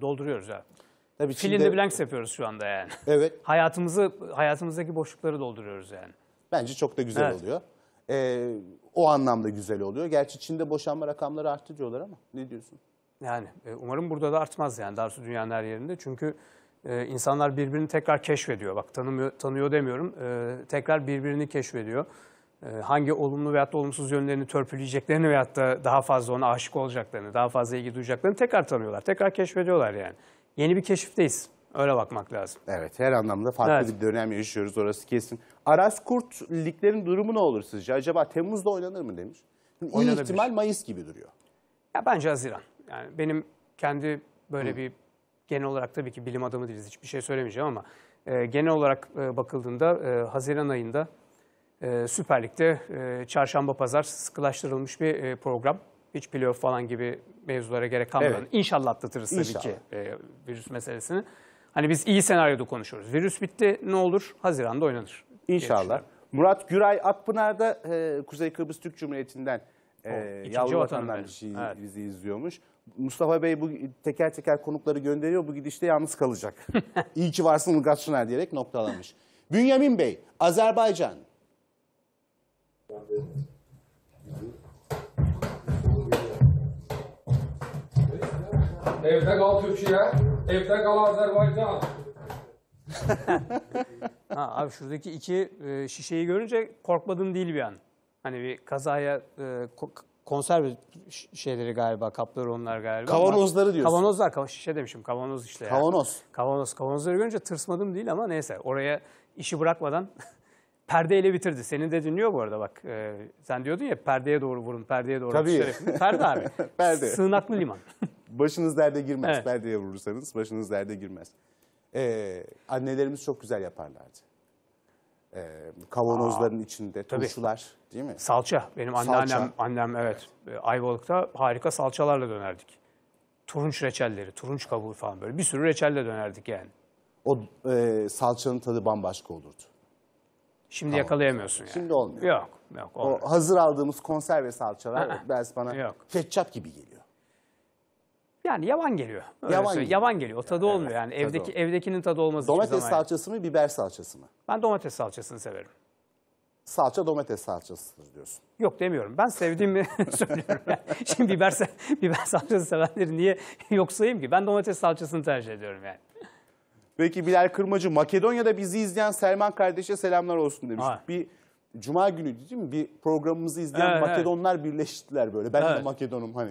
dolduruyoruz ya. Tabii Fill in the blanks yapıyoruz şu anda yani. Evet. Hayatımızı hayatımızdaki boşlukları dolduruyoruz yani. Bence çok da güzel Evet. oluyor. Ee, o anlamda güzel oluyor. Gerçi Çin'de boşanma rakamları arttı diyorlar ama ne diyorsun? Yani e, umarım burada da artmaz yani darsu dünyanın her yerinde. Çünkü e, insanlar birbirini tekrar keşfediyor. Bak tanımıyor, tanıyor demiyorum. E, tekrar birbirini keşfediyor. Ee, hangi olumlu veyahut da olumsuz yönlerini törpüleyeceklerini veyahut da daha fazla ona aşık olacaklarını, daha fazla ilgi duyacaklarını tekrar tanıyorlar. Tekrar keşfediyorlar yani. Yeni bir keşifteyiz. Öyle bakmak lazım. Evet her anlamda farklı evet. bir dönem yaşıyoruz orası kesin. Aras Kurt liglerin durumu ne olur sizce? Acaba Temmuz'da oynanır mı demiş. Şimdi ihtimal Mayıs gibi duruyor. Ya bence Haziran. Yani benim kendi böyle Hı. bir genel olarak tabii ki bilim adamı değiliz hiçbir şey söylemeyeceğim ama e, genel olarak e, bakıldığında e, Haziran ayında e, Süper Lig'de e, çarşamba pazar sıkılaştırılmış bir e, program. Hiç playoff falan gibi mevzulara gerek kalmadan evet. inşallah atlatırız tabii inşallah. ki e, virüs meselesini. Hani biz iyi senaryoda konuşuyoruz. Virüs bitti ne olur? Haziran'da oynanır. İnşallah. Murat Güray Akpınar'da e, Kuzey Kıbrıs Türk Cumhuriyeti'nden e, oh, yavru vatandan şey evet. bizi izliyormuş. Mustafa Bey bu teker teker konukları gönderiyor. Bu gidişte yalnız kalacak. İyi ki varsın Ilgaz Şener diyerek noktalamış. Bünyamin Bey, Azerbaycan, Evde kal Türkiye, evde kal Azerbaycan. ha, abi şuradaki iki e, şişeyi görünce korkmadım değil bir an. Hani bir kazaya e, konserve şeyleri galiba, kapları onlar galiba. Kavanozları ama, diyorsun. Kavanozlar, kav şişe demişim, kavanoz işte. Kavanoz. Yani. Kavanoz. Kavanozları görünce tırsmadım değil ama neyse oraya işi bırakmadan perdeyle bitirdi. Senin de dinliyor bu arada bak. E, sen diyordun ya perdeye doğru vurun, perdeye doğru. Tabii. Perde abi. Perde. Sığınaklı liman. başınız derde girmez. Evet. Perdeye vurursanız başınız derde girmez. Ee, annelerimiz çok güzel yaparlardı. Ee, kavanozların Aa, içinde tabii. turşular değil mi? Salça. Benim anneannem, salça. annem evet, evet. Ayvalık'ta harika salçalarla dönerdik. Turunç reçelleri, turunç kabuğu falan böyle bir sürü reçelle dönerdik yani. O e, salçanın tadı bambaşka olurdu. Şimdi Tamam. yakalayamıyorsun yani. Şimdi olmuyor. Yok, yok. O hazır aldığımız konserve salçalar biraz bana Yok. ketçap gibi geliyor. Yani yavan geliyor. Yavan yavan, geliyor. yavan O tadı olmuyor yani. tadı Evdeki olmuyor. evdekinin tadı olmaz Domates zaman. salçası mı, biber salçası mı? Ben domates salçasını severim. Salça domates salçasıdır diyorsun. Yok demiyorum. Ben sevdiğimi söylüyorum. Yani Şimdi biber, biber salçası sevenleri niye yok sayayım ki? Ben domates salçasını tercih ediyorum yani. Belki Bilal Kırmacı Makedonya'da bizi izleyen Selman kardeşe selamlar olsun demiş. Ha. Bir cuma günü değil mi? Bir programımızı izleyen evet, Makedonlar evet. birleştiler böyle. Ben evet. de Makedonum hani.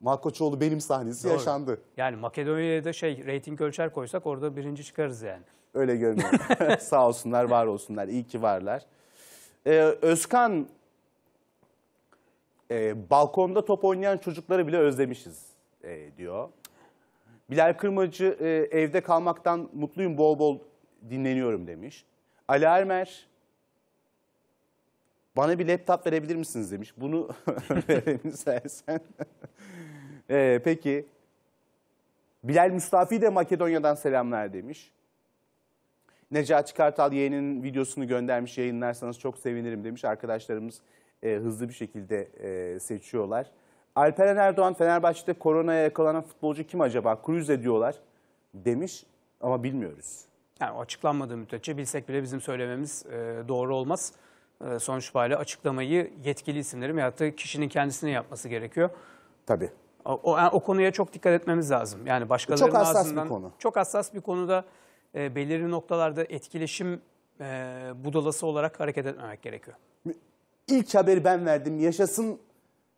Malkoçoğlu benim sahnesi Doğru. yaşandı. Yani Makedonya'ya da şey reyting ölçer koysak orada birinci çıkarız yani. Öyle görünüyor. Sağ olsunlar, var olsunlar. İyi ki varlar. Ee, Özkan, e, balkonda top oynayan çocukları bile özlemişiz e, diyor. Bilal Kırmacı e, evde kalmaktan mutluyum bol bol dinleniyorum demiş. Ali Ermer bana bir laptop verebilir misiniz demiş. Bunu verelim istersen. e, peki Bilal Mustafi de Makedonya'dan selamlar demiş. Necati Kartal yeğenin videosunu göndermiş yayınlarsanız çok sevinirim demiş. Arkadaşlarımız e, hızlı bir şekilde e, seçiyorlar. Alperen Erdoğan Fenerbahçe'de koronaya yakalanan futbolcu kim acaba? Cruz diyorlar demiş ama bilmiyoruz. Yani açıklanmadığı müddetçe bilsek bile bizim söylememiz e, doğru olmaz. E, sonuç itibariyle açıklamayı yetkili isimlerin ya da kişinin kendisine yapması gerekiyor. Tabii. O, o, o konuya çok dikkat etmemiz lazım. Yani başkalarının çok hassas ağzından, bir konu. Çok hassas bir konuda e, belirli noktalarda etkileşim e, budalası olarak hareket etmemek gerekiyor. İlk haberi ben verdim. Yaşasın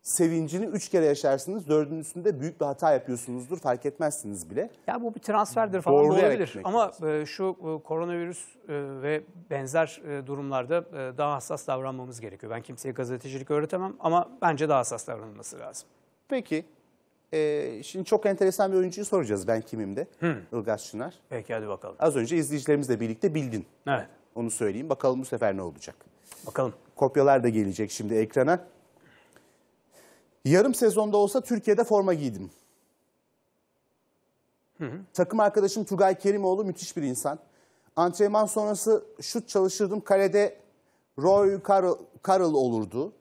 sevincini üç kere yaşarsınız. Dördüncüsünde büyük bir hata yapıyorsunuzdur. Fark etmezsiniz bile. Ya bu bir transferdir falan Doğru olabilir. Ama e, şu e, koronavirüs e, ve benzer e, durumlarda daha hassas davranmamız gerekiyor. Ben kimseye gazetecilik öğretemem ama bence daha hassas davranılması lazım. Peki. E, şimdi çok enteresan bir oyuncuyu soracağız ben kimimde. Hmm. Ilgaz Şınar. Peki hadi bakalım. Az önce izleyicilerimizle birlikte bildin. Evet. Onu söyleyeyim. Bakalım bu sefer ne olacak. Bakalım. Kopyalar da gelecek şimdi ekrana. Yarım sezonda olsa Türkiye'de forma giydim. Hı hı. Takım arkadaşım Tugay Kerimoğlu müthiş bir insan. Antrenman sonrası şut çalışırdım. Kalede Roy Carroll, olurdu.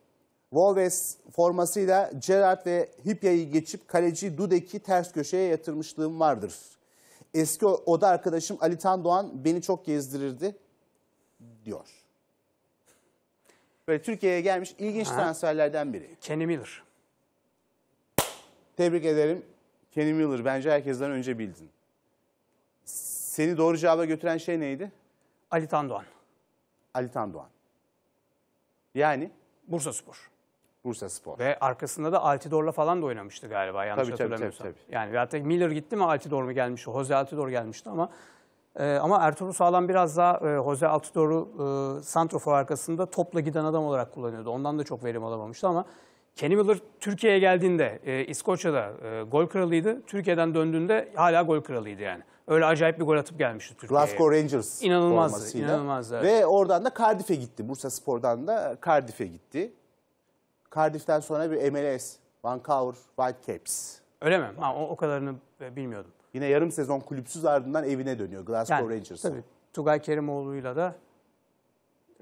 Wolves formasıyla Gerard ve Hipya'yı geçip kaleci Dudek'i ters köşeye yatırmışlığım vardır. Eski oda arkadaşım Ali Tan Doğan beni çok gezdirirdi diyor. Böyle Türkiye'ye gelmiş ilginç ha. transferlerden biri. Kenny Miller. Tebrik ederim. Kenny Miller bence herkesten önce bildin. Seni doğru cevaba götüren şey neydi? Ali Tandoğan. Ali Tandoğan. Yani? Bursa Spor. Bursa Spor. Ve arkasında da Altidor'la falan da oynamıştı galiba yanlış tabii, hatırlamıyorsam. Tabii, tabii, tabii. Yani zaten Miller gitti mi Altidor mu gelmişti? Jose Altidor gelmişti ama e, ama Ertuğrul Sağlam biraz daha e, Jose Altidor'u e, Santrofor arkasında topla giden adam olarak kullanıyordu. Ondan da çok verim alamamıştı ama Kenny Miller Türkiye'ye geldiğinde e, İskoçya'da e, gol kralıydı. Türkiye'den döndüğünde hala gol kralıydı yani. Öyle acayip bir gol atıp gelmişti Türkiye'ye. Glasgow Rangers inanılmazdı, formasıyla. İnanılmazdı. Evet. Ve oradan da Cardiff'e gitti. Bursa Spor'dan da Cardiff'e gitti. Cardiff'ten sonra bir MLS, Vancouver Whitecaps. Öyle mi? Ha, o, o kadarını e, bilmiyordum. Yine yarım sezon kulüpsüz ardından evine dönüyor Glasgow yani, Rangers'a. Tabii. Tugay Kerimoğlu'yla da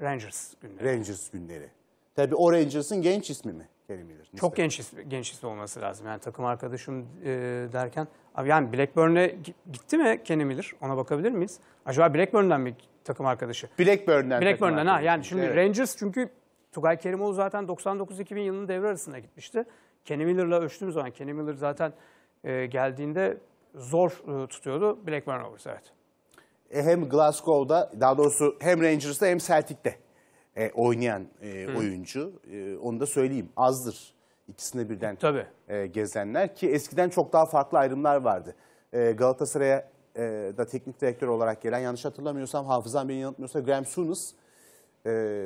Rangers günleri. Rangers günleri. Tabii o Rangers'ın genç ismi mi? Kerim Çok genç ismi, genç ismi olması lazım. Yani takım arkadaşım e, derken abi yani Blackburn'e gitti mi Kenny Miller? Ona bakabilir miyiz? Acaba Blackburn'dan mi takım arkadaşı? Blackburn'dan. Blackburn'dan ha. Yani şimdi evet. Rangers çünkü Tugay Kerimoğlu zaten 99-2000 yılının devre arasında gitmişti. Kenny Miller'la ölçtüğüm zaman Kenny Miller zaten e, geldiğinde zor e, tutuyordu. Blackburn Rovers evet. E, hem Glasgow'da daha doğrusu hem Rangers'ta hem Celtic'te e, oynayan e, oyuncu. E, onu da söyleyeyim azdır ikisinde birden Tabii. E, gezenler ki eskiden çok daha farklı ayrımlar vardı. E, Galatasaray'a e, da teknik direktör olarak gelen yanlış hatırlamıyorsam hafızam beni yanıltmıyorsa Graham Souness e,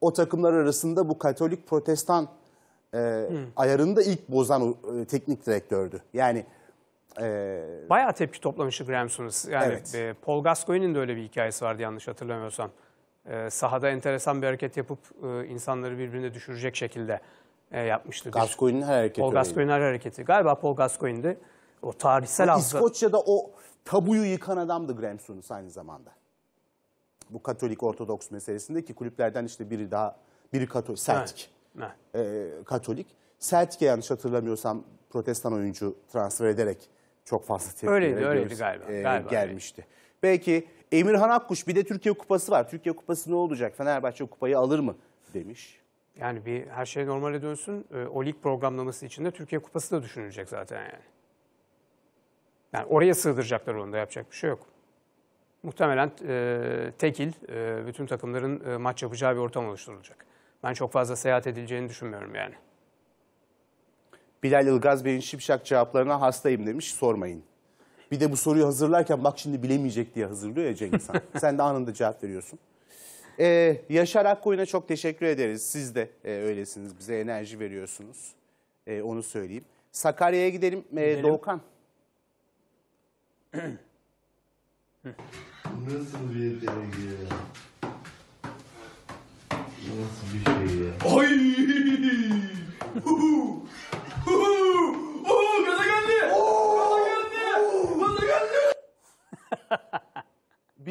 o takımlar arasında bu Katolik Protestan e, ayarını da ilk bozan e, teknik direktördü. Yani e, Bayağı tepki toplamıştı Graham Souness. Yani Evet. E, Paul Gascoigne'in de öyle bir hikayesi vardı yanlış hatırlamıyorsam e, sahada enteresan bir hareket yapıp e, insanları birbirine düşürecek şekilde e, yapmıştı. Gascoigne'in her hareketi. Paul Gascoigne'in her hareketi. Galiba Paul Gascoigne'di. O tarihsel o hafıza. İskoçya'da o tabuyu yıkan adamdı Graham aynı zamanda. Bu Katolik Ortodoks meselesindeki kulüplerden işte biri daha, biri Katolik, Celtic. Evet. Ee, Katolik. Celtic'e yanlış hatırlamıyorsam protestan oyuncu transfer ederek çok fazla tepkilere öyleydi, öyleydi galiba, e, galiba, gelmişti. Öyleydi. Belki Emirhan Akkuş bir de Türkiye Kupası var. Türkiye Kupası ne olacak? Fenerbahçe kupayı alır mı? Demiş. Yani bir her şey normale dönsün. Ee, o lig programlaması içinde Türkiye Kupası da düşünülecek zaten yani. Yani oraya sığdıracaklar onu da yapacak bir şey yok. Muhtemelen e, tekil e, bütün takımların e, maç yapacağı bir ortam oluşturulacak. Ben çok fazla seyahat edileceğini düşünmüyorum yani. Bilal Ilgaz Bey'in şipşak cevaplarına hastayım demiş sormayın. Bir de bu soruyu hazırlarken bak şimdi bilemeyecek diye hazırlıyor ya Cengiz Han. Sen de anında cevap veriyorsun. Ee, Yaşar Akkoyun'a çok teşekkür ederiz. Siz de e, öylesiniz. Bize enerji veriyorsunuz. E, onu söyleyeyim. Sakarya'ya gidelim. E, gidelim. Doğukan. Nasıl bir dergi Nasıl bir şey ya? Ay!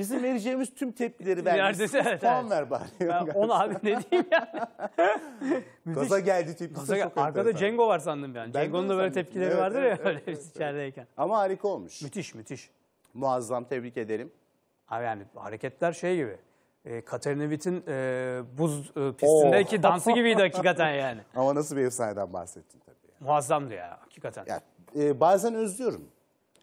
Bizim vereceğimiz tüm tepkileri ver. Neredeyse evet. Puan evet. ver bari. Ben ona abi ne diyeyim ya. Gaza geldi tepkisi Gaza gel. çok Arkada enteresan. Cengo var sandım ben. ben Cengo'nun da böyle tepkileri evet, vardır evet, ya öyle evet, içerideyken. Ama harika olmuş. Müthiş müthiş. Muazzam tebrik edelim. Abi yani hareketler şey gibi. E, Katerina Witt'in e, buz e, oh. pistindeki oh. dansı gibiydi hakikaten yani. Ama nasıl bir efsaneden bahsettin tabii. Yani. Muazzamdı ya hakikaten. Ya, e, bazen özlüyorum.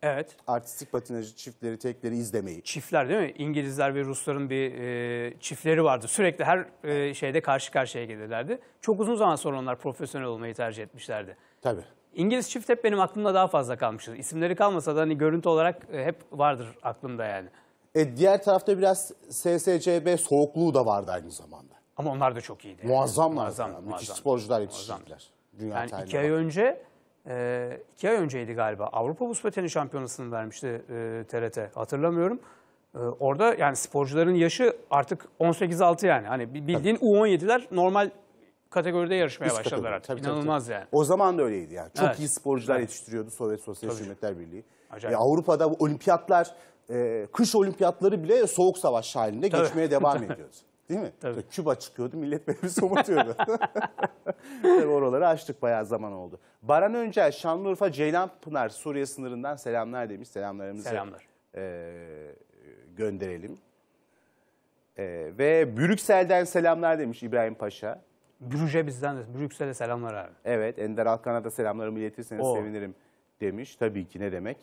Evet. Artistik patinajı çiftleri, tekleri izlemeyi. Çiftler değil mi? İngilizler ve Rusların bir e, çiftleri vardı. Sürekli her e, şeyde karşı karşıya gelirlerdi. Çok uzun zaman sonra onlar profesyonel olmayı tercih etmişlerdi. Tabii. İngiliz çift hep benim aklımda daha fazla kalmıştı. İsimleri kalmasa da hani görüntü olarak e, hep vardır aklımda yani. E, diğer tarafta biraz SSCB soğukluğu da vardı aynı zamanda. Ama onlar da çok iyiydi. Muazzamlar. Muazzam, yani. muazzam, Müthiş sporcular yetiştirdiler. Muazzam. Dünya yani iki ay var. önce e, iki ay önceydi galiba Avrupa Buz Pateni Şampiyonası'nı vermişti e, TRT hatırlamıyorum. E, orada yani sporcuların yaşı artık 18-6 yani. Hani bildiğin tabii. U17'ler normal kategoride yarışmaya Üst başladılar kategori. artık. Tabii, İnanılmaz tabii. yani. O zaman da öyleydi yani. Çok evet. iyi sporcular evet. yetiştiriyordu Sovyet Sosyalist Cumhuriyetler Birliği. Acayip. E, Avrupa'da bu olimpiyatlar, e, kış olimpiyatları bile soğuk savaş halinde tabii. geçmeye devam ediyordu. Değil mi? Tabii. Küba çıkıyordu, millet bir somutuyordu. Tabii oraları açtık bayağı zaman oldu. Baran Öncel, Şanlıurfa, Ceylanpınar, Suriye sınırından selamlar demiş. Selamlarımızı Selamlar. e, gönderelim. E, ve Brüksel'den selamlar demiş İbrahim Paşa. Brüj'e bizden de, Brüksel'e selamlar abi. Evet, Ender Alkan'a da selamlarımı iletirseniz sevinirim demiş. Tabii ki ne demek.